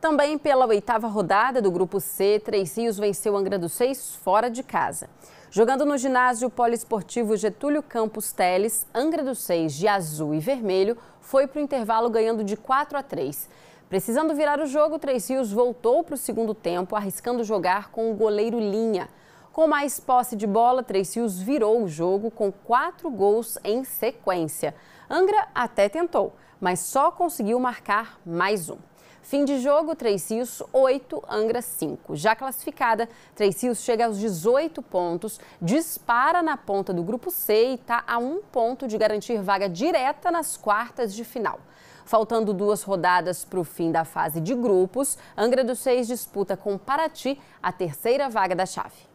Também pela oitava rodada do Grupo C, Três Rios venceu Angra dos Seis fora de casa. Jogando no ginásio poliesportivo Getúlio Campos Teles, Angra dos Seis de azul e vermelho foi para o intervalo ganhando de 4 a 3. Precisando virar o jogo, Três Rios voltou para o segundo tempo, arriscando jogar com o goleiro Linha. Com mais posse de bola, Três Rios virou o jogo com quatro gols em sequência. Angra até tentou, mas só conseguiu marcar mais um. Fim de jogo, Três Rios 8, Angra 5. Já classificada, Três Rios chega aos 18 pontos, dispara na ponta do grupo C e está a um ponto de garantir vaga direta nas quartas de final. Faltando duas rodadas para o fim da fase de grupos, Angra dos Seis disputa com Paraty a terceira vaga da chave.